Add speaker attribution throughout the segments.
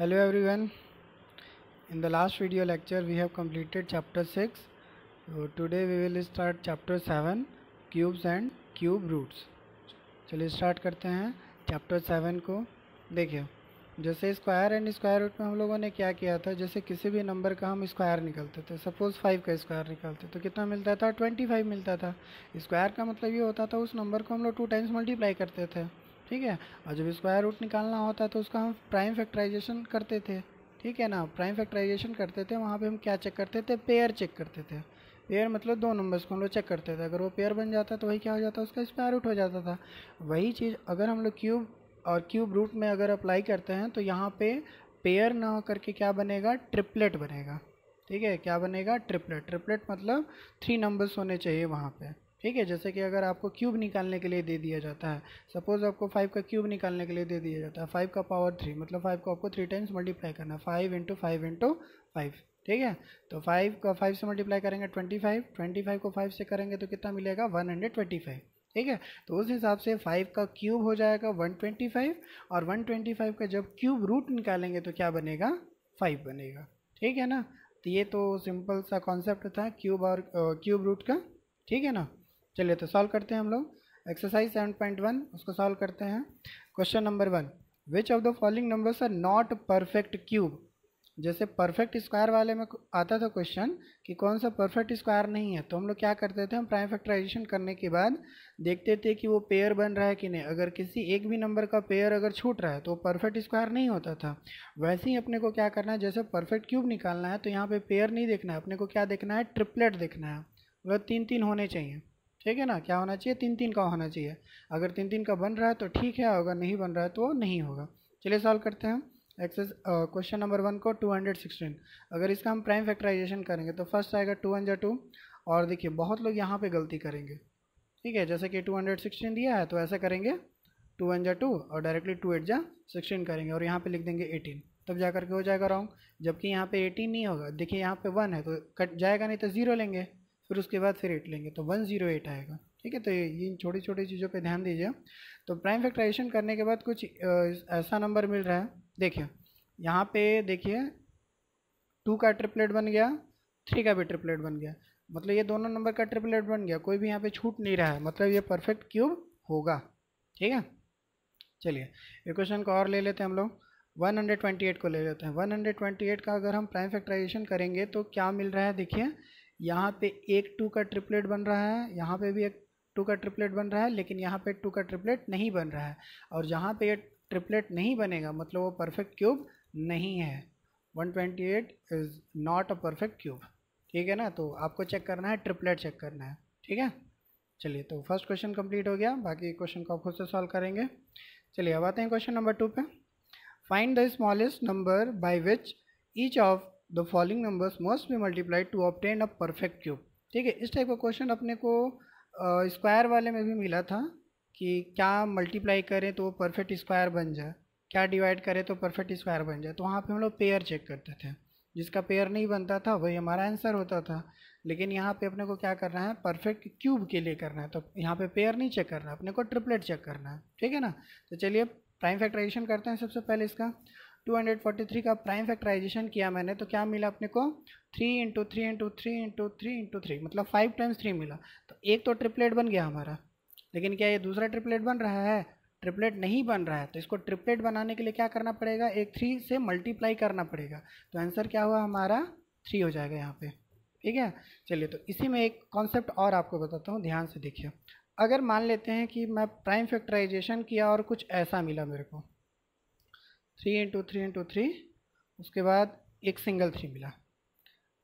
Speaker 1: hello everyone in the last video lecture we have completed chapter 6 so today we will start chapter 7 cubes and cube roots चलिए start करते हैं chapter seven को देखिए जैसे square and square root में हम लोगों ने क्या किया था जैसे किसी भी नंबर का हम स्क्वायर निकलते थे सपोज़ फाइव का स्क्वायर निकलते तो कितना मिलता था ट्वेंटी फाइव मिलता था स्क्वायर का मतलब ये होता था उस नंबर को हम लोग टू टाइम्स मल्टीप्लाई करते थे ठीक है और जब स्क्वायर रूट निकालना होता है तो उसका हम प्राइम फैक्टराइजेशन करते थे ठीक है ना प्राइम फैक्टराइजेशन करते थे वहाँ पे हम क्या चेक करते थे पेयर चेक करते थे पेयर मतलब दो नंबर्स को हम लोग चेक करते थे अगर वो पेयर बन जाता तो वही क्या हो जाता उसका स्क्वायर रूट हो जाता था वही चीज़ अगर हम लोग क्यूब और क्यूब रूट में अगर अप्लाई करते हैं तो यहाँ पे पेयर ना हो करके क्या बनेगा ट्रिपलेट बनेगा ठीक है क्या बनेगा ट्रिपलेट ट्रिपलेट मतलब थ्री नंबर्स होने चाहिए वहाँ पर ठीक है जैसे कि अगर आपको क्यूब निकालने के लिए दे दिया जाता है सपोज़ आपको फाइव का क्यूब निकालने के लिए दे दिया जाता है फाइव का पावर थ्री मतलब फाइव को आपको थ्री टाइम्स मल्टीप्लाई करना है five into five into five ठीक है तो फाइव का फाइव से मल्टीप्लाई करेंगे ट्वेंटी फाइव ट्वेंटी फाइव को फाइव से करेंगे तो कितना मिलेगा वन हंड्रेड ट्वेंटी फाइव ठीक है तो उस हिसाब से फाइव का क्यूब हो जाएगा वन ट्वेंटी फाइव और वन ट्वेंटी फाइव का जब क्यूब रूट निकालेंगे तो क्या बनेगा फाइव बनेगा ठीक है ना तो ये तो सिंपल सा कॉन्सेप्ट था क्यूब और क्यूब रूट का ठीक है ना चलिए तो सॉल्व करते हैं हम लोग एक्सरसाइज सेवन पॉइंट वन उसको सॉल्व करते हैं question number one which of the following numbers are not perfect cube जैसे परफेक्ट स्क्वायर वाले में आता था क्वेश्चन कि कौन सा परफेक्ट स्क्वायर नहीं है तो हम लोग क्या करते थे हम प्राइम फैक्टराइजेशन करने के बाद देखते थे कि वो पेयर बन रहा है कि नहीं अगर किसी एक भी नंबर का पेयर अगर छूट रहा है तो परफेक्ट स्क्वायर नहीं होता था वैसे ही अपने को क्या करना है जैसे परफेक्ट क्यूब निकालना है तो यहाँ पर पे पेयर नहीं देखना है अपने को क्या देखना है ट्रिपलेट देखना है वह तीन तीन होने चाहिए ठीक है ना क्या होना चाहिए तीन तीन का होना चाहिए अगर तीन तीन का बन रहा है तो ठीक है अगर नहीं बन रहा है तो नहीं होगा चलिए सॉल्व करते हैं एक्सेस क्वेश्चन नंबर वन को टू हंड्रेड सिक्सटीन अगर इसका हम प्राइम फैक्टराइजेशन करेंगे तो फर्स्ट आएगा टू वन टू और देखिए बहुत लोग यहाँ पे गलती करेंगे ठीक है जैसे कि टू हंड्रेड सिक्सटीन दिया है तो ऐसा करेंगे टू वन जा टू और डायरेक्टली टू एट जा सिक्सटीन करेंगे और यहाँ पे लिख देंगे एटीन तब जा करके हो जाएगा रॉन्ग जबकि यहाँ पे एटीन नहीं होगा देखिए यहाँ पे वन है तो कट जाएगा नहीं तो ज़ीरो लेंगे फिर उसके बाद फिर एट लेंगे तो वन जीरो एट आएगा ठीक है तो ये इन छोटी छोटी चीज़ों पे ध्यान दीजिए तो प्राइम फैक्टराइजेशन करने के बाद कुछ ऐसा नंबर मिल रहा है देखिए यहाँ पे देखिए टू का ट्रिपलेट बन गया थ्री का भी ट्रिपलेट बन गया मतलब ये दोनों नंबर का ट्रिपलेट बन गया कोई भी यहाँ पर छूट नहीं रहा है मतलब ये परफेक्ट क्यूब होगा ठीक है चलिए इक्वेशन को और ले लेते हैं हम लोग 128 को ले लेते हैं 128 का अगर हम प्राइम फैक्टराइजेशन करेंगे तो क्या मिल रहा है देखिए यहाँ पे एक टू का ट्रिपलेट बन रहा है यहाँ पे भी एक टू का ट्रिपलेट बन रहा है लेकिन यहाँ पे टू का ट्रिपलेट नहीं बन रहा है और जहाँ पे ये ट्रिपलेट नहीं बनेगा मतलब वो परफेक्ट क्यूब नहीं है 128 is not a perfect cube ठीक है ना तो आपको चेक करना है ट्रिपलेट चेक करना है ठीक है चलिए तो फर्स्ट क्वेश्चन कम्प्लीट हो गया बाकी क्वेश्चन को आप खुद से सॉल्व करेंगे चलिए अब आते हैं क्वेश्चन नंबर टू पे find the smallest number by which each of the following numbers must be multiplied to obtain a perfect cube ठीक है इस टाइप का क्वेश्चन अपने को स्क्वायर uh, वाले में भी मिला था कि क्या मल्टीप्लाई करें तो वो परफेक्ट स्क्वायर बन जाए क्या डिवाइड करें तो परफेक्ट स्क्वायर बन जाए तो वहाँ पे हम लोग पेयर चेक करते थे जिसका पेयर नहीं बनता था वही हमारा आंसर होता था लेकिन यहाँ पे अपने को क्या करना है परफेक्ट क्यूब के लिए करना है तो यहाँ पे पेयर नहीं चेक करना है अपने को ट्रिपलेट चेक करना है ठीक है ना तो चलिए प्राइम फैक्ट्राइजेशन करते हैं सबसे पहले इसका 243 का प्राइम फैक्टराइजेशन किया मैंने तो क्या मिला अपने को three into three into three into three into three मतलब फाइव टाइम्स थ्री मिला तो एक तो ट्रिपलेट बन गया हमारा लेकिन क्या ये दूसरा ट्रिपलेट बन रहा है ट्रिपलेट नहीं बन रहा है तो इसको ट्रिपलेट बनाने के लिए क्या करना पड़ेगा एक थ्री से मल्टीप्लाई करना पड़ेगा तो आंसर क्या हुआ हमारा थ्री हो जाएगा यहाँ पर ठीक है चलिए तो इसी में एक कॉन्सेप्ट और आपको बताता हूँ ध्यान से देखिए अगर मान लेते हैं कि मैं प्राइम फैक्टराइजेशन किया और कुछ ऐसा मिला मेरे को three into three into three उसके बाद एक सिंगल थ्री मिला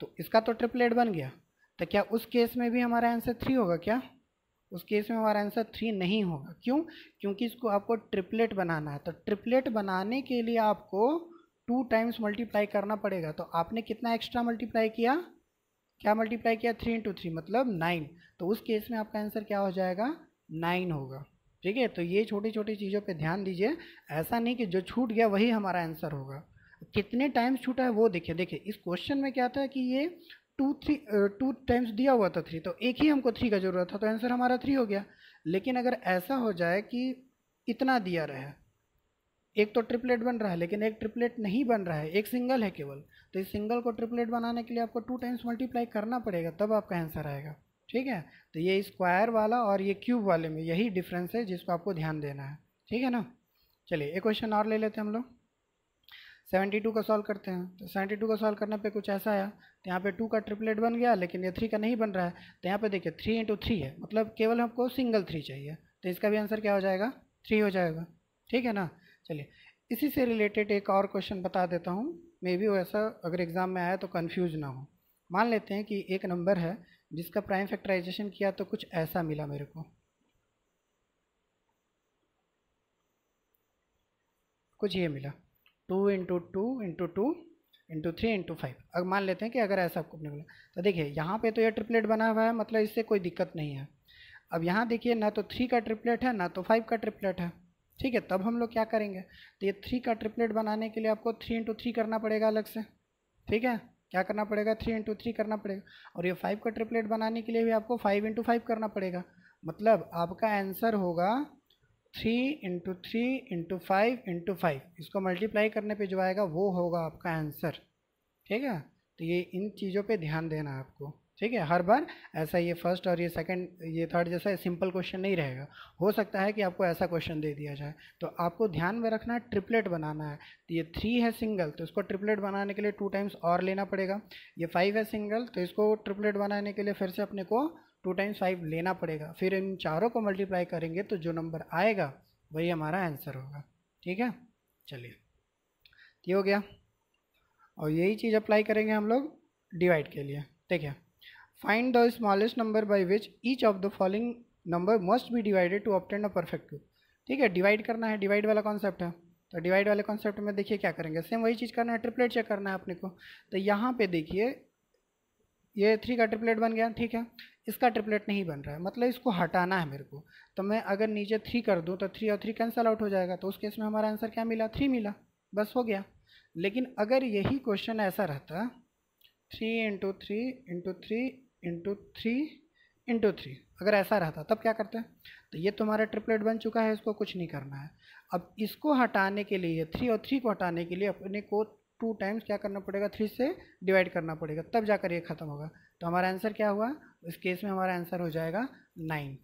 Speaker 1: तो इसका तो ट्रिपलेट बन गया तो क्या उस केस में भी हमारा आंसर थ्री होगा क्या उस केस में हमारा आंसर थ्री नहीं होगा क्यों क्योंकि इसको आपको ट्रिपलेट बनाना है तो ट्रिपलेट बनाने के लिए आपको टू टाइम्स मल्टीप्लाई करना पड़ेगा तो आपने कितना एक्स्ट्रा मल्टीप्लाई किया क्या मल्टीप्लाई किया थ्री इंटू थ्री मतलब नाइन तो उस केस में आपका आंसर क्या हो जाएगा नाइन होगा ठीक है तो ये छोटी छोटी चीज़ों पे ध्यान दीजिए ऐसा नहीं कि जो छूट गया वही हमारा आंसर होगा कितने टाइम्स छूटा है वो देखिए देखिए इस क्वेश्चन में क्या था कि ये टू थ्री टू टाइम्स दिया हुआ था थ्री तो एक ही हमको थ्री का जरूरत था तो आंसर हमारा थ्री हो गया लेकिन अगर ऐसा हो जाए कि इतना दिया रहे एक तो ट्रिपलेट बन रहा है लेकिन एक ट्रिपलेट नहीं बन रहा है एक सिंगल है केवल तो इस सिंगल को ट्रिपलेट बनाने के लिए आपको टू टाइम्स मल्टीप्लाई करना पड़ेगा तब आपका आंसर आएगा ठीक है तो ये स्क्वायर वाला और ये क्यूब वाले में यही डिफरेंस है जिसको आपको ध्यान देना है ठीक है ना चलिए एक क्वेश्चन और ले लेते हैं हम लोग सेवेंटी टू का सॉल्व करते हैं तो सेवेंटी टू का सॉल्व करने पे कुछ ऐसा आया तो यहाँ पे टू का ट्रिपलेट बन गया लेकिन ये थ्री का नहीं बन रहा है तो यहाँ पे देखिए थ्री इंटू थ्री है मतलब केवल हमको सिंगल थ्री चाहिए तो इसका भी आंसर क्या हो जाएगा थ्री हो जाएगा ठीक है ना चलिए इसी से रिलेटेड एक और क्वेश्चन बता देता हूँ मे बी वैसा अगर एग्ज़ाम में आया तो कन्फ्यूज ना हो मान लेते हैं कि एक नंबर है जिसका प्राइम फैक्टराइजेशन किया तो कुछ ऐसा मिला मेरे को कुछ ये मिला two into two into two into three into five अब मान लेते हैं कि अगर ऐसा आपको मिला तो देखिए यहाँ पे तो ये ट्रिपलेट बना हुआ है मतलब इससे कोई दिक्कत नहीं है अब यहाँ देखिए ना तो थ्री का ट्रिपलेट है ना तो फाइव का ट्रिपलेट है ठीक है तब हम लोग क्या करेंगे तो ये थ्री का ट्रिपलेट बनाने के लिए आपको थ्री इंटू थ्री करना पड़ेगा अलग से ठीक है क्या करना पड़ेगा थ्री इंटू थ्री करना पड़ेगा और ये फाइव का ट्रिपलेट बनाने के लिए भी आपको फाइव इंटू फाइव करना पड़ेगा मतलब आपका आंसर होगा three into three into five into five इसको मल्टीप्लाई करने पे जो आएगा वो होगा आपका आंसर ठीक है तो ये इन चीज़ों पे ध्यान देना आपको ठीक है हर बार ऐसा ये फर्स्ट और ये सेकंड ये थर्ड जैसा सिंपल क्वेश्चन नहीं रहेगा हो सकता है कि आपको ऐसा क्वेश्चन दे दिया जाए तो आपको ध्यान में रखना है ट्रिपलेट बनाना है तो ये थ्री है सिंगल तो इसको ट्रिपलेट बनाने के लिए टू टाइम्स और लेना पड़ेगा ये फाइव है सिंगल तो इसको ट्रिपलेट बनाने के लिए फिर से अपने को टू टाइम्स फाइव लेना पड़ेगा फिर इन चारों को मल्टीप्लाई करेंगे तो जो नंबर आएगा वही हमारा आंसर होगा ठीक है चलिए ये हो गया और यही चीज़ अप्लाई करेंगे हम लोग डिवाइड के लिए ठीक है Find the smallest number by which each of the following number must be divided to obtain a perfect cube. ठीक है डिवाइड करना है डिवाइड वाला कॉन्सेप्ट है तो डिवाइड वाले कॉन्सेप्ट में देखिए क्या करेंगे सेम वही चीज़ करना है ट्रिपलेट चेक करना है अपने को तो यहाँ पे देखिए ये थ्री का ट्रिपलेट बन गया ठीक है इसका ट्रिपलेट नहीं बन रहा है मतलब इसको हटाना है मेरे को तो मैं अगर नीचे थ्री कर दूँ तो थ्री और थ्री कैंसल आउट हो जाएगा तो उस केस में हमारा आंसर क्या मिला थ्री मिला बस हो गया लेकिन अगर यही क्वेश्चन ऐसा रहता three into three into three into three into three अगर ऐसा रहता तब क्या करते हैं तो ये तुम्हारा ट्रिपलेट बन चुका है इसको कुछ नहीं करना है अब इसको हटाने के लिए थ्री और थ्री को हटाने के लिए अपने को टू टाइम्स क्या करना पड़ेगा थ्री से डिवाइड करना पड़ेगा तब जाकर ये ख़त्म होगा तो हमारा आंसर क्या हुआ इस केस में हमारा आंसर हो जाएगा नाइन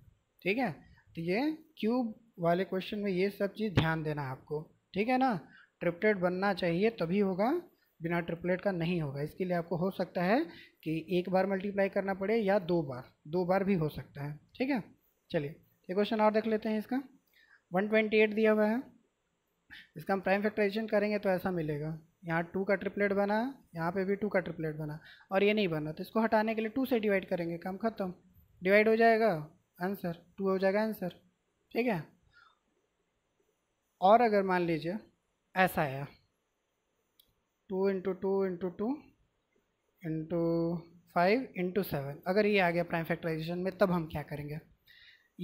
Speaker 1: ठीक है तो ये क्यूब वाले क्वेश्चन में ये सब चीज़ ध्यान देना है आपको ठीक है ना ट्रिपलेट बनना चाहिए तभी होगा बिना ट्रिपलेट का नहीं होगा इसके लिए आपको हो सकता है कि एक बार मल्टीप्लाई करना पड़े या दो बार दो बार भी हो सकता है ठीक है चलिए एक क्वेश्चन और देख लेते हैं इसका 128 दिया हुआ है इसका हम प्राइम फैक्ट्राइजेशन करेंगे तो ऐसा मिलेगा यहाँ टू का ट्रिपलेट बना यहाँ पे भी टू का ट्रिपलेट बना और ये नहीं बना तो इसको हटाने के लिए टू से डिवाइड करेंगे काम खत्म डिवाइड हो जाएगा आंसर टू हो जाएगा आंसर ठीक है और अगर मान लीजिए ऐसा आया two into two into two into five into seven अगर ये आ गया प्राइम फैक्टराइजेशन में तब हम क्या करेंगे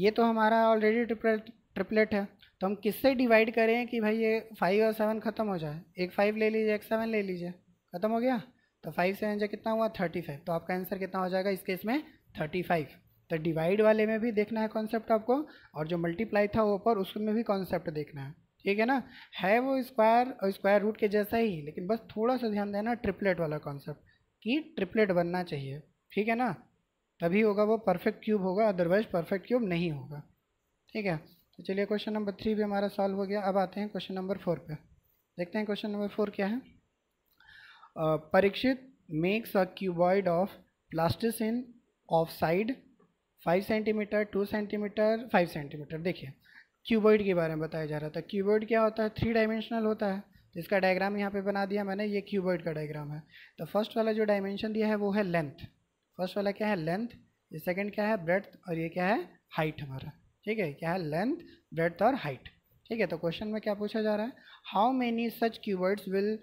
Speaker 1: ये तो हमारा ऑलरेडी ट्रिपलेट ट्रिपलेट है तो हम किससे डिवाइड करें कि भाई ये फाइव और सेवन ख़त्म हो जाए एक फाइव ले लीजिए एक सेवन ले लीजिए ख़त्म हो गया तो फाइव सेवन जो कितना हुआ थर्टी फाइव तो आपका आंसर कितना हो जाएगा इस केस में थर्टी फाइव तो डिवाइड वाले में भी देखना है कॉन्सेप्ट आपको और जो मल्टीप्लाई था ऊपर उसमें भी कॉन्सेप्ट देखना है ठीक है ना है वो स्क्वायर और स्क्वायर रूट के जैसा ही लेकिन बस थोड़ा सा ध्यान देना ट्रिपलेट वाला कॉन्सेप्ट कि ट्रिपलेट बनना चाहिए ठीक है ना तभी होगा वो परफेक्ट क्यूब होगा अदरवाइज परफेक्ट क्यूब नहीं होगा ठीक है तो चलिए क्वेश्चन नंबर थ्री भी हमारा सॉल्व हो गया अब आते हैं क्वेश्चन नंबर फोर पे देखते हैं क्वेश्चन नंबर फोर क्या है Parikshit makes a cuboid of plasticine of side five centimetre two centimetre five centimetre देखिए क्यूबॉइड के बारे में बताया जा रहा था क्यूबॉइड क्या होता है थ्री डायमेंशनल होता है तो इसका डायग्राम यहाँ पे बना दिया मैंने ये क्यूबॉइड का डायग्राम है तो फर्स्ट वाला जो डायमेंशन दिया है वो है लेंथ फर्स्ट वाला क्या है लेंथ ये सेकेंड क्या है ब्रेथ और ये क्या है हाइट हमारा ठीक है क्या है लेंथ ब्रेथ और हाइट ठीक है तो क्वेश्चन में क्या पूछा जा रहा है how many such cuboids will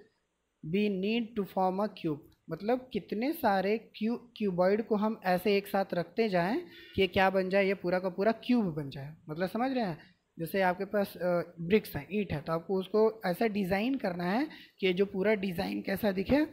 Speaker 1: be need to form a cube मतलब कितने सारे क्यू क्यूबॉइड को हम ऐसे एक साथ रखते जाएं कि क्या बन जाए ये पूरा का पूरा क्यूब बन जाए मतलब समझ रहे हैं जैसे आपके पास ब्रिक्स हैं ईट है तो आपको उसको ऐसा डिज़ाइन करना है कि जो पूरा डिज़ाइन कैसा दिखे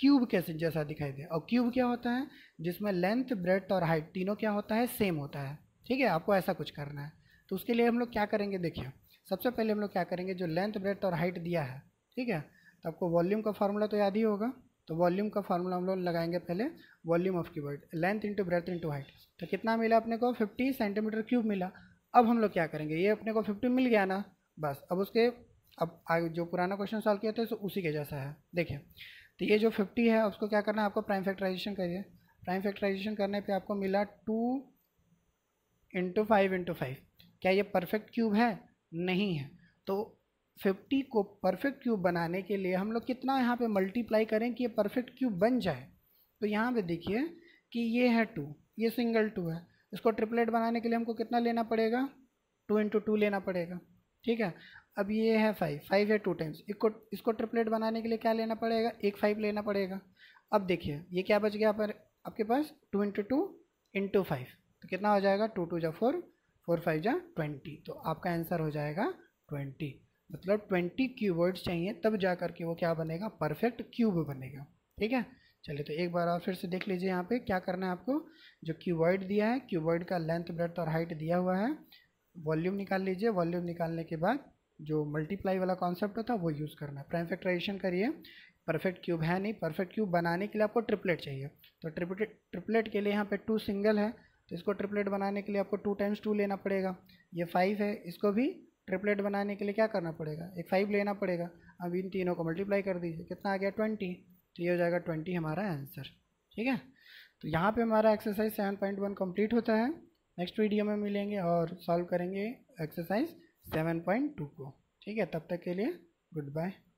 Speaker 1: क्यूब कैसे जैसा दिखाई दे और क्यूब क्या होता है जिसमें लेंथ ब्रेथ और हाइट तीनों क्या होता है सेम होता है ठीक है आपको ऐसा कुछ करना है तो उसके लिए हम लोग क्या करेंगे देखिए सबसे पहले हम लोग क्या करेंगे जो लेंथ ब्रेथ और हाइट दिया है ठीक है तो आपको वॉल्यूम का फार्मूला तो याद ही होगा तो वॉल्यूम का फार्मूला हम लोग लगाएंगे पहले volume of cuboid length into breadth into height तो कितना मिला अपने को 50 सेंटीमीटर क्यूब मिला अब हम लोग क्या करेंगे ये अपने को फिफ्टी मिल गया ना बस अब उसके अब आगे जो पुराना क्वेश्चन सॉल्व किया था तो उसी के जैसा है देखिए तो ये जो फिफ्टी है उसको क्या करना है आपको प्राइम फैक्टराइजेशन करिए प्राइम फैक्टराइजेशन करने पे आपको मिला two into five into five क्या ये परफेक्ट क्यूब है नहीं है तो फिफ्टी को परफेक्ट क्यूब बनाने के लिए हम लोग कितना यहाँ पर मल्टीप्लाई करें कि ये परफेक्ट क्यूब बन जाए तो यहाँ पर देखिए कि ये है टू ये सिंगल टू है इसको ट्रिपलेट बनाने के लिए हमको कितना लेना पड़ेगा टू इंटू टू लेना पड़ेगा ठीक है अब ये है फाइव फाइव है टू टाइम्स इसको इसको ट्रिपलेट बनाने के लिए क्या लेना पड़ेगा एक फाइव लेना पड़ेगा अब देखिए ये क्या बच गया पर आपके पास two into two into five तो कितना हो जाएगा टू टू जा फोर फोर फाइव जा ट्वेंटी तो आपका आंसर हो जाएगा ट्वेंटी मतलब ट्वेंटी क्यूबर्ड्स चाहिए तब जा कर के वो क्या बनेगा परफेक्ट क्यूब बनेगा ठीक है चलिए तो एक बार आप फिर से देख लीजिए यहाँ पे क्या करना है आपको जो क्यूबॉइड दिया है क्यूबॉइड का लेंथ ब्रेथ और हाइट दिया हुआ है वॉल्यूम निकाल लीजिए वॉल्यूम निकालने के बाद जो मल्टीप्लाई वाला कॉन्सेप्ट होता है वो यूज़ करना है प्राइम फैक्टराइजेशन करिए परफेक्ट क्यूब है नहीं परफेक्ट क्यूब बनाने के लिए आपको ट्रिपलेट चाहिए तो ट्रिपलेट ट्रिपलेट के लिए यहाँ पे टू सिंगल है तो इसको ट्रिपलेट बनाने के लिए आपको टू टाइम्स टू लेना पड़ेगा ये फाइव है इसको भी ट्रिपलेट बनाने के लिए क्या करना पड़ेगा एक फाइव लेना पड़ेगा अब इन तीनों को मल्टीप्लाई कर दीजिए कितना आ गया ट्वेंटी तो ये हो जाएगा ट्वेंटी हमारा आंसर ठीक है तो यहाँ पे हमारा exercise seven point one complete होता है नेक्स्ट वीडियो में मिलेंगे और सॉल्व करेंगे एक्सरसाइज सेवन पॉइंट टू को ठीक है तब तक के लिए गुड बाय